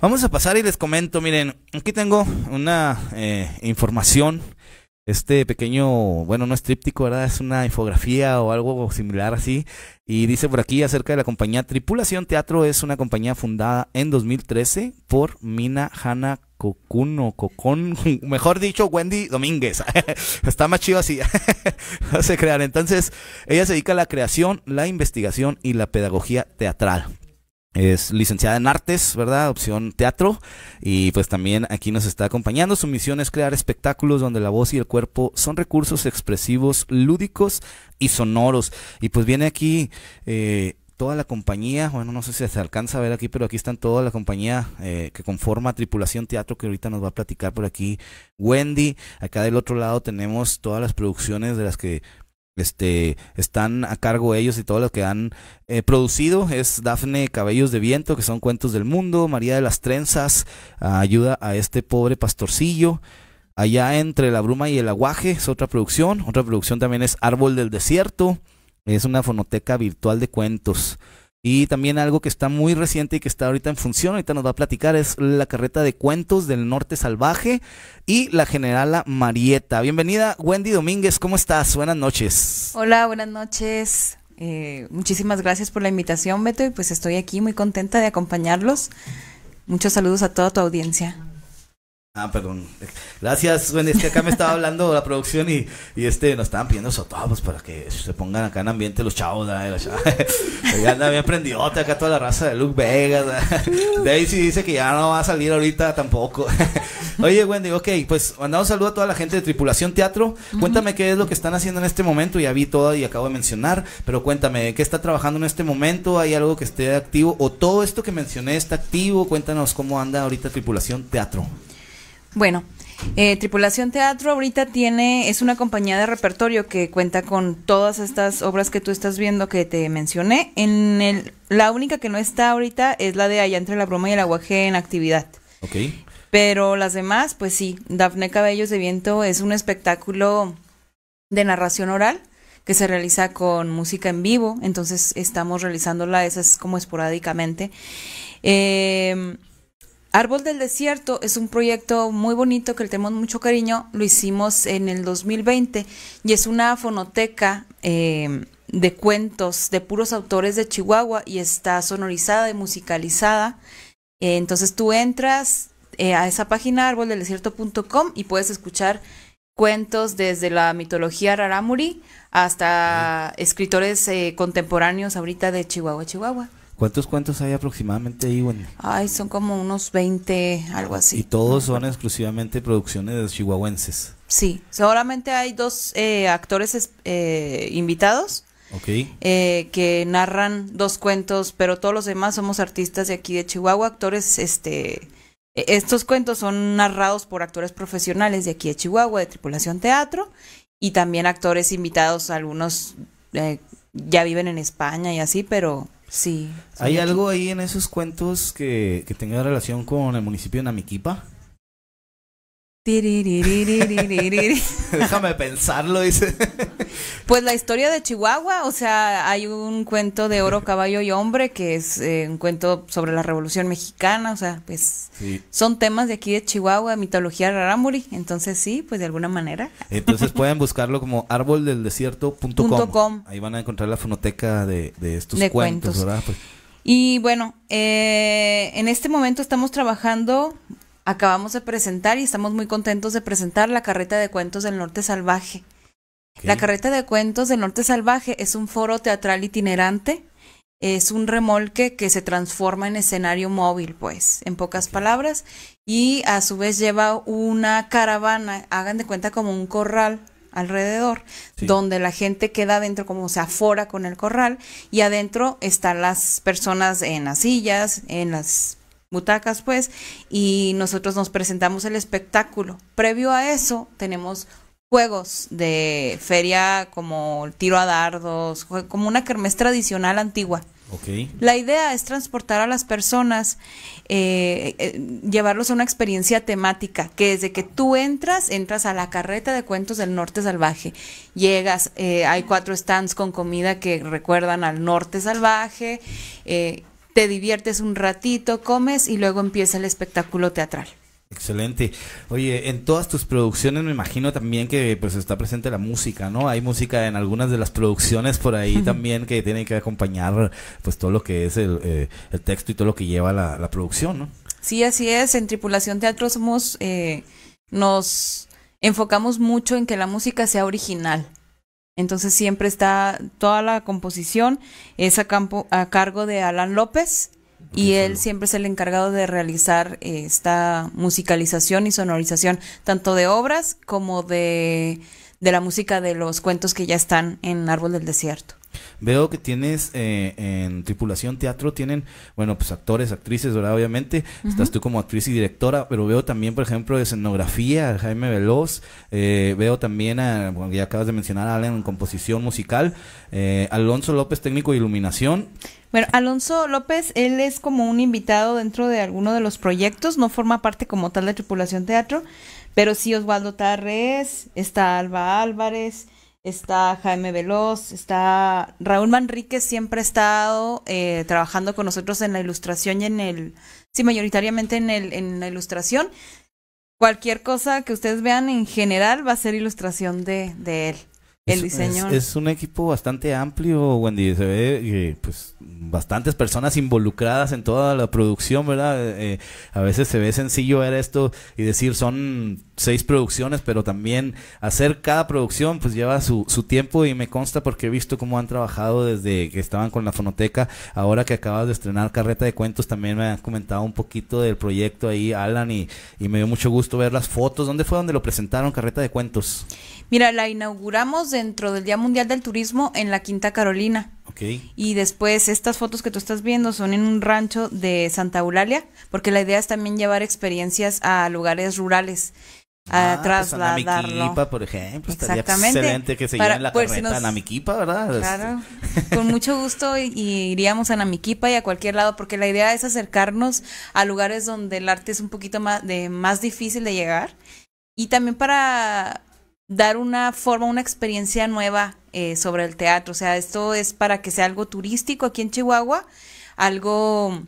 Vamos a pasar y les comento, miren, aquí tengo una eh, información, este pequeño, bueno, no es tríptico, ¿verdad? Es una infografía o algo similar así, y dice por aquí acerca de la compañía Tripulación Teatro, es una compañía fundada en 2013 por Mina Hanna Cocuno, Cocón, mejor dicho, Wendy Domínguez. Está más chido así. no se Entonces, ella se dedica a la creación, la investigación y la pedagogía teatral. Es licenciada en artes, ¿verdad? Opción teatro. Y pues también aquí nos está acompañando. Su misión es crear espectáculos donde la voz y el cuerpo son recursos expresivos, lúdicos y sonoros. Y pues viene aquí eh, toda la compañía, bueno, no sé si se alcanza a ver aquí, pero aquí están toda la compañía eh, que conforma Tripulación Teatro, que ahorita nos va a platicar por aquí Wendy. Acá del otro lado tenemos todas las producciones de las que este, están a cargo ellos y todo lo que han eh, producido es Dafne Cabellos de Viento, que son cuentos del mundo, María de las Trenzas, ah, ayuda a este pobre pastorcillo. Allá entre la bruma y el aguaje es otra producción. Otra producción también es Árbol del Desierto. Es una fonoteca virtual de cuentos. Y también algo que está muy reciente y que está ahorita en función, ahorita nos va a platicar, es la carreta de cuentos del norte salvaje y la generala Marieta. Bienvenida, Wendy Domínguez, ¿cómo estás? Buenas noches. Hola, buenas noches. Eh, muchísimas gracias por la invitación, Beto, y pues estoy aquí muy contenta de acompañarlos. Muchos saludos a toda tu audiencia. Ah, perdón. Gracias, Wendy, es que acá me estaba hablando la producción y, y este nos estaban pidiendo todos para que se pongan acá en ambiente los chavos. Los ya anda bien acá toda la raza de Luke Vegas. Daisy dice que ya no va a salir ahorita tampoco. Oye, Wendy, ok, pues mandamos saludo a toda la gente de Tripulación Teatro. Cuéntame qué es lo que están haciendo en este momento. Ya vi todo y acabo de mencionar, pero cuéntame, ¿qué está trabajando en este momento? ¿Hay algo que esté activo? ¿O todo esto que mencioné está activo? Cuéntanos cómo anda ahorita Tripulación Teatro. Bueno, eh, Tripulación Teatro ahorita tiene, es una compañía de repertorio que cuenta con todas estas obras que tú estás viendo que te mencioné. En el, la única que no está ahorita es la de Allá entre la broma y el aguaje en actividad. Ok. Pero las demás, pues sí, Dafne Cabellos de Viento es un espectáculo de narración oral que se realiza con música en vivo, entonces estamos realizándola, esa es como esporádicamente. Eh, Árbol del Desierto es un proyecto muy bonito que le tenemos mucho cariño. Lo hicimos en el 2020 y es una fonoteca em, de cuentos de puros autores de Chihuahua y está sonorizada y musicalizada. Eh, entonces tú entras eh, a esa página árboldeldesierto.com, y puedes escuchar cuentos desde la mitología rarámuri hasta escritores eh, contemporáneos ahorita de Chihuahua, Chihuahua. ¿Cuántos cuentos hay aproximadamente ahí, Wendy? Ay, son como unos 20, algo así. Y todos son exclusivamente producciones de chihuahuenses. Sí, solamente hay dos eh, actores eh, invitados. Eh, que narran dos cuentos, pero todos los demás somos artistas de aquí de Chihuahua, actores, este, e, estos cuentos son narrados por actores profesionales de aquí de Chihuahua, de Tripulación Teatro, y también actores invitados, algunos ya viven en España y así, pero Sí. ¿Hay algo ahí en esos cuentos que, que tenga relación con el municipio de Namiquipa? Déjame pensarlo, dice. Pues la historia de Chihuahua, o sea, hay un cuento de oro, caballo y hombre, que es eh, un cuento sobre la Revolución Mexicana, o sea, pues son temas de aquí de Chihuahua, mitología rarámuri, entonces sí, pues de alguna manera. Entonces pueden buscarlo como árboldeldesierto.com. Ahí van a encontrar la fonoteca de, estos cuentos, ¿verdad? Pues. Y bueno, eh, en este momento estamos trabajando acabamos de presentar y estamos muy contentos de presentar la carreta de cuentos del norte salvaje. La carreta de cuentos del norte salvaje es un foro teatral itinerante, es un remolque que se transforma en escenario móvil, pues, en pocas palabras, y a su vez lleva una caravana, hagan de cuenta como un corral alrededor, donde la gente queda adentro como se afora con el corral y adentro están las personas en las sillas, en las butacas, pues, y nosotros nos presentamos el espectáculo. Previo a eso, tenemos juegos de feria como el tiro a dardos, como una kermés tradicional antigua. La idea es transportar a las personas, eh, eh, llevarlos a una experiencia temática, que desde que tú entras, entras a la carreta de cuentos del norte salvaje. Llegas, eh, hay cuatro stands con comida que recuerdan al norte salvaje, te diviertes un ratito, comes y luego empieza el espectáculo teatral. Excelente. Oye, en todas tus producciones me imagino también que pues está presente la música, ¿no? Hay música en algunas de las producciones por ahí también que tiene que acompañar pues todo lo que es el, eh, el texto y todo lo que lleva la, la, producción, ¿no? Sí, así es. En Tripulación Teatro somos, eh, nos enfocamos mucho en que la música sea original. Entonces siempre está toda la composición es a, a cargo de Alan López y él siempre es el encargado de realizar eh, esta musicalización y sonorización tanto de obras como de, de la música de los cuentos que ya están en Árbol del Desierto. Veo que tienes eh, en Tripulación Teatro, tienen, bueno, pues actores, actrices, ¿verdad? Obviamente, estás tú como actriz y directora, pero veo también, por ejemplo, escenografía, Jaime Veloz, eh, veo también, a, ya acabas de mencionar a Alan en composición musical, eh, Alonso López, técnico de iluminación. Bueno, Alonso López, él es como un invitado dentro de alguno de los proyectos, no forma parte como tal de Tripulación Teatro, pero sí Osvaldo Tarres, está Alba Álvarez, está Jaime Veloz, está Raúl Manrique, siempre ha estado eh, trabajando con nosotros en la ilustración y en el, sí, mayoritariamente en, el, en la ilustración. Cualquier cosa que ustedes vean en general va a ser ilustración de, de él diseño. Es, un equipo bastante amplio, Wendy. Se ve pues bastantes personas involucradas en toda la producción, ¿verdad? Eh, a veces se ve sencillo ver esto y decir son seis producciones, pero también hacer cada producción pues lleva su, tiempo y me consta porque he visto cómo han trabajado desde que estaban con la fonoteca. Ahora que acabas de estrenar Carreta de Cuentos, también me han comentado un poquito del proyecto ahí, Alan, y, y me dio mucho gusto ver las fotos. ¿Dónde fue donde lo presentaron Carreta de Cuentos? Mira, la inauguramos de dentro del Día Mundial del Turismo en la Quinta Carolina. Okay. Y después estas fotos que tú estás viendo son en un rancho de Santa Eulalia, porque la idea es también llevar experiencias a lugares rurales. a ah, pues, trasladarlo. Namiquipa, por ejemplo, Exactamente. excelente que se la pues, carreta a Namiquipa, ¿verdad? Este. Claro, con mucho gusto iríamos a Namiquipa y a cualquier lado, porque la idea es acercarnos a lugares donde el arte es un poquito más, de, más difícil de llegar y también para dar una forma, una experiencia nueva eh, sobre el teatro. O sea, esto es para que sea algo turístico aquí en Chihuahua, algo,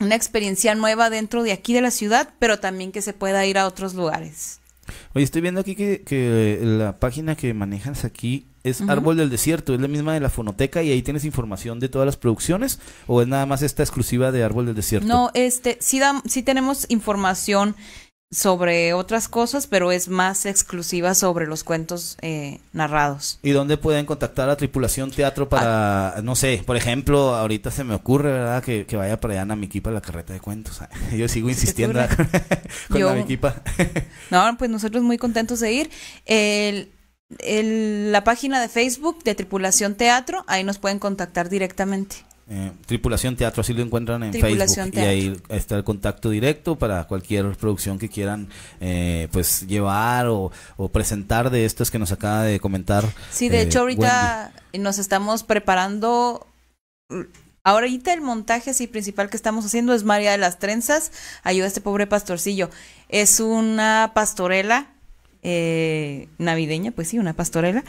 una experiencia nueva dentro de aquí de la ciudad, pero también que se pueda ir a otros lugares. Oye, estoy viendo aquí que, eh, la página que manejas aquí es Árbol del Desierto, es la misma de la Fonoteca y ahí tienes información de todas las producciones o es nada más esta exclusiva de Árbol del Desierto. No, este, sí, da, sí tenemos información sobre otras cosas, pero es más exclusiva sobre los cuentos eh, narrados. ¿Y dónde pueden contactar a Tripulación Teatro ah. para, no sé, por ejemplo, ahorita se me ocurre, ¿verdad? Que, que vaya para allá a mi la carreta de cuentos. Ah, yo sigo insistiendo con la no, pues nosotros muy contentos de ir. la página de Facebook de Tripulación Teatro, ahí nos pueden contactar directamente. Eh, Tripulación Teatro, así lo encuentran en Facebook. Y ahí está el contacto directo para cualquier producción que quieran eh, pues llevar o, presentar de estas que nos acaba de comentar. Sí, de eh, hecho ahorita nos estamos preparando Ahorita el montaje sí principal que estamos haciendo es María de las Trenzas, ayuda a este pobre pastorcillo. Es una pastorela navideña, pues sí, una pastorela.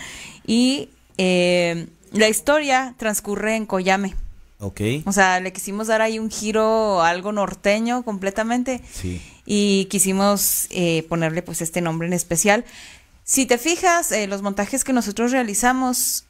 Y la historia transcurre en Coyame. Okay. O sea, le quisimos dar ahí un giro algo norteño completamente. Sí. Y quisimos eh, ponerle pues este nombre en especial. Si te fijas, eh, los montajes que nosotros realizamos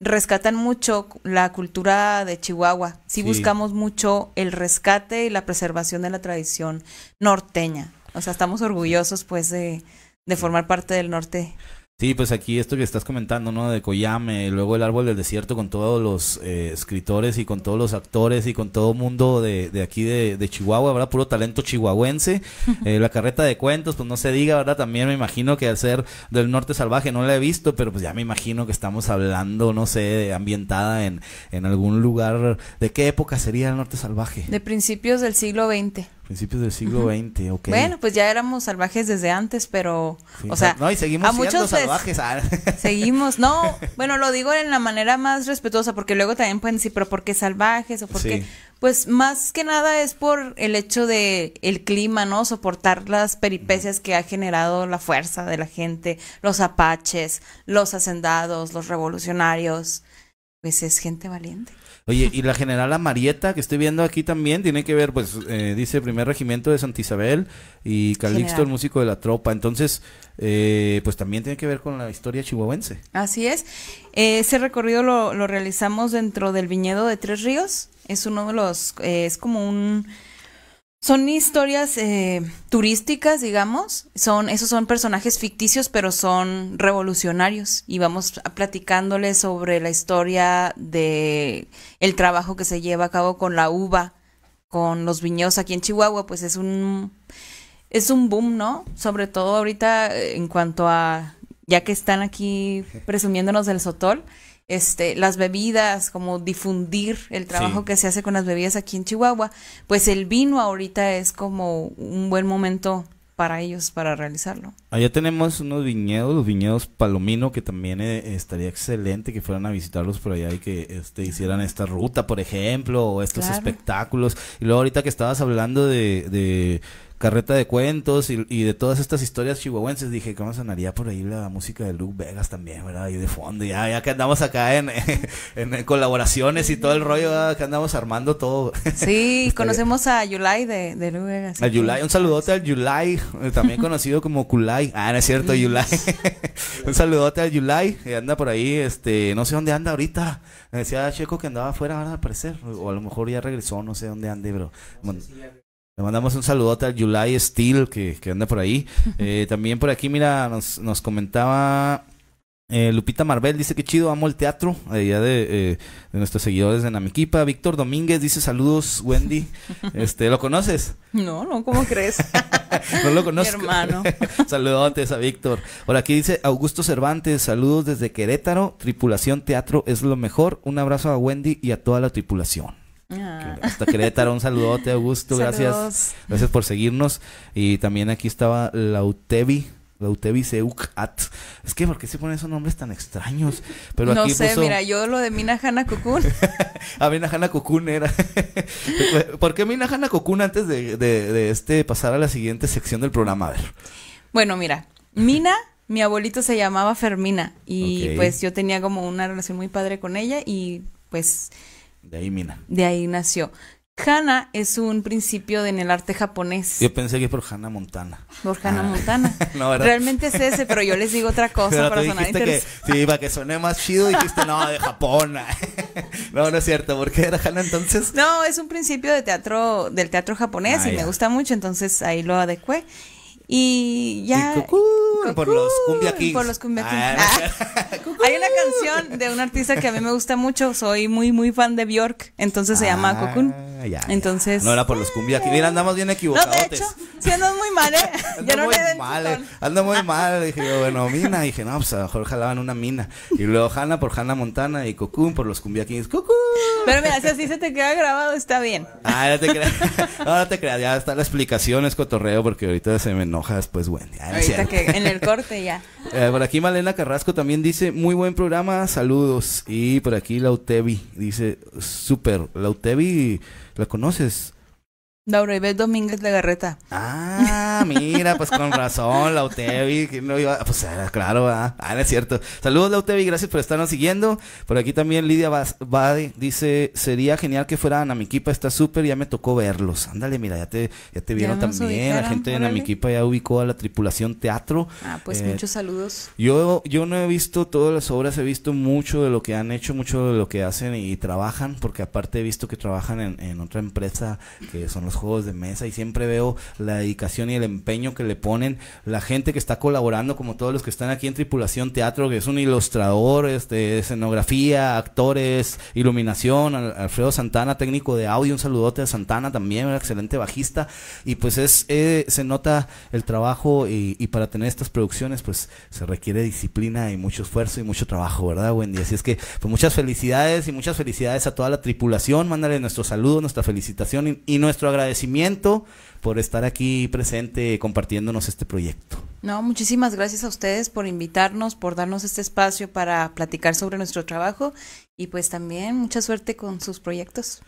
rescatan mucho la cultura de Chihuahua. Sí, buscamos mucho el rescate y la preservación de la tradición norteña. O sea, estamos orgullosos pues de, de formar parte del norte Sí, pues aquí esto que estás comentando, ¿no? De Coyame, luego el árbol del desierto con todos los eh, escritores y con todos los actores y con todo mundo de, aquí de, Chihuahua, ¿verdad? Puro talento chihuahuense. Eh, la carreta de cuentos, pues no se diga, ¿verdad? También me imagino que al ser del norte salvaje no la he visto, pero pues ya me imagino que estamos hablando, no sé, ambientada en, en algún lugar. ¿De qué época sería el norte salvaje? De principios del siglo XX. Principios del siglo XX, Bueno, pues ya éramos salvajes desde antes, pero, o sea, no, y seguimos a muchos salvajes. Ah. seguimos, no, bueno, lo digo en la manera más respetuosa, porque luego también pueden decir, pero ¿por qué salvajes? O por Pues más que nada es por el hecho de el clima, ¿no? Soportar las peripecias que ha generado la fuerza de la gente, los apaches, los hacendados, los revolucionarios. Pues es gente valiente. Oye, y la general Marieta, que estoy viendo aquí también, tiene que ver, pues, eh, dice primer regimiento de Santa Isabel y Calixto, el músico de la tropa. Entonces, eh, pues también tiene que ver con la historia chihuahuense. Así es. Eh, ese recorrido lo, realizamos dentro del viñedo de Tres Ríos. Es uno de los, eh, es como un son historias eh, turísticas, digamos. Son, esos son personajes ficticios, pero son revolucionarios. Y vamos a platicándoles sobre la historia de el trabajo que se lleva a cabo con la uva, con los viñedos aquí en Chihuahua. Pues es un es un boom, ¿no? Sobre todo ahorita eh, en cuanto a ya que están aquí presumiéndonos del sotol este, las bebidas, como difundir el trabajo que se hace con las bebidas aquí en Chihuahua, pues el vino ahorita es como un buen momento para ellos para realizarlo. Allá tenemos unos viñedos, los viñedos Palomino, que también eh, estaría excelente que fueran a visitarlos por allá y que este, hicieran esta ruta, por ejemplo, o estos espectáculos. Y luego ahorita que estabas hablando de carreta de cuentos y, de todas estas historias chihuahuenses, dije, ¿cómo sonaría por ahí la música de Luke Vegas también, verdad? Y de fondo, ya, ya que andamos acá en, colaboraciones y todo el rollo, que andamos armando todo. Sí, conocemos a Yulai de, de Luke Vegas. A Yulai, un saludote al Yulai, eh, también conocido como Kulai. Ah, no es cierto, Yulai. un saludote al Yulai, que eh, anda por ahí, este, no sé dónde anda ahorita. Me decía Checo que andaba afuera, ahora al parecer, o a lo mejor ya regresó, no sé dónde ande, pero... Le mandamos un saludote al July Steel que, anda por ahí. Eh, también por aquí, mira, nos, nos comentaba eh, Lupita Marvel dice que chido, amo el teatro. Allá de, eh, de nuestros seguidores de Namiquipa. Víctor Domínguez dice saludos, Wendy. Este, ¿Lo conoces? No, no, ¿cómo crees? no lo conozco. Mi hermano. Saludotes a Víctor. Por aquí dice Augusto Cervantes, saludos desde Querétaro. Tripulación Teatro es lo mejor. Un abrazo a Wendy y a toda la tripulación hasta Querétaro, un saludote, Augusto, gracias. Gracias por seguirnos. Y también aquí estaba Lautevi. Lautevi Seukat, Es que, ¿por qué se ponen esos nombres tan extraños? Pero no sé, mira, yo lo de Mina Hanna Kukun. ah, Mina Kukun era. ¿Por qué Mina Hanna Kukun antes de, este pasar a la siguiente sección del programa? ver. Bueno, mira, Mina, mi abuelito se llamaba Fermina y pues yo tenía como una relación muy padre con ella y pues de ahí Mina. De ahí nació. Hana es un principio en el arte japonés. Yo pensé que es por Hannah Montana. Por Hanna ah. Montana. no, ¿verdad? Realmente es ese, pero yo les digo otra cosa para sonar Que, sí, para que soné más chido, dijiste, no, de Japón. no, no es cierto. ¿Por qué era Hanna entonces? No, es un principio de teatro, del teatro japonés ah, y me gusta mucho, entonces ahí lo adecué. Y ya. por los Cumbia Por los Cumbia ah, hay una canción de un artista que a mí me gusta mucho. Soy muy, muy fan de Bjork. Entonces se llama ah, Cocoon. entonces. No era por los aquí Mira, andamos bien equivocados. No, de hecho, si andas muy mal, ¿eh? Ando muy mal, eh. Ando muy mal. Dije, bueno, mina. Dije, no, pues a lo mejor jalaban una mina. Y luego Hanna por Hanna Montana y Cocoon por los cumbia ¡Cocoon! Pero mira, si así se te queda grabado, está bien. Ah, ya te creas. Ahora te creas. Ya está la explicación, es cotorreo, porque ahorita se me enoja después, bueno. ahorita que en el corte ya. Eh, por aquí Malena Carrasco también dice, muy buen programa, saludos. Y por aquí Lautevi dice, super, Lautevi, ¿la conoces? Laura Ibet Domínguez Garreta Ah, mira, pues con razón, Lautevi. No iba? Pues ah, claro, ah, ah es cierto. Saludos, Lautevi, gracias por estarnos siguiendo. Por aquí también Lidia Bade dice: Sería genial que fueran a equipa, está súper, ya me tocó verlos. Ándale, mira, ya te, ya te vieron también. la gente de Namiquipa ya ubicó a la tripulación teatro. Ah, pues eh, muchos saludos. Yo, yo no he visto todas las obras, he visto mucho de lo que han hecho, mucho de lo que hacen y, trabajan, porque aparte he visto que trabajan en, en otra empresa que son los juegos de mesa y siempre veo la dedicación y el empeño que le ponen la gente que está colaborando, como todos los que están aquí en Tripulación Teatro, que es un ilustrador, este, escenografía, actores, iluminación, Alfredo Santana, técnico de audio, un saludote a Santana también, un excelente bajista, y pues es, eh, se nota el trabajo y, para tener estas producciones pues se requiere disciplina y mucho esfuerzo y mucho trabajo, ¿verdad, Wendy? Así es que pues muchas felicidades y muchas felicidades a toda la tripulación, mándale nuestro saludo, nuestra felicitación y, y nuestro agradecimiento agradecimiento por estar aquí presente compartiéndonos este proyecto. No, muchísimas gracias a ustedes por invitarnos, por darnos este espacio para platicar sobre nuestro trabajo y pues también mucha suerte con sus proyectos.